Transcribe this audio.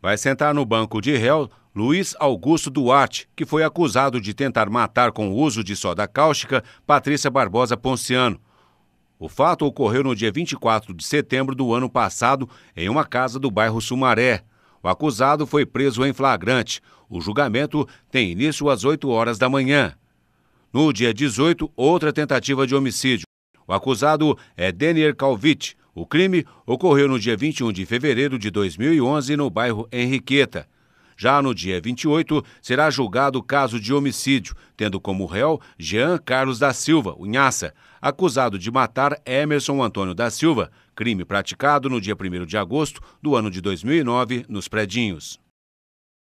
vai sentar no banco de réu Luiz Augusto Duarte, que foi acusado de tentar matar com o uso de soda cáustica Patrícia Barbosa Ponciano. O fato ocorreu no dia 24 de setembro do ano passado em uma casa do bairro Sumaré. O acusado foi preso em flagrante. O julgamento tem início às 8 horas da manhã. No dia 18, outra tentativa de homicídio. O acusado é Denier Calvite, o crime ocorreu no dia 21 de fevereiro de 2011 no bairro Henriqueta. Já no dia 28, será julgado o caso de homicídio, tendo como réu Jean Carlos da Silva, Unhaça, acusado de matar Emerson Antônio da Silva, crime praticado no dia 1 de agosto do ano de 2009 nos Predinhos.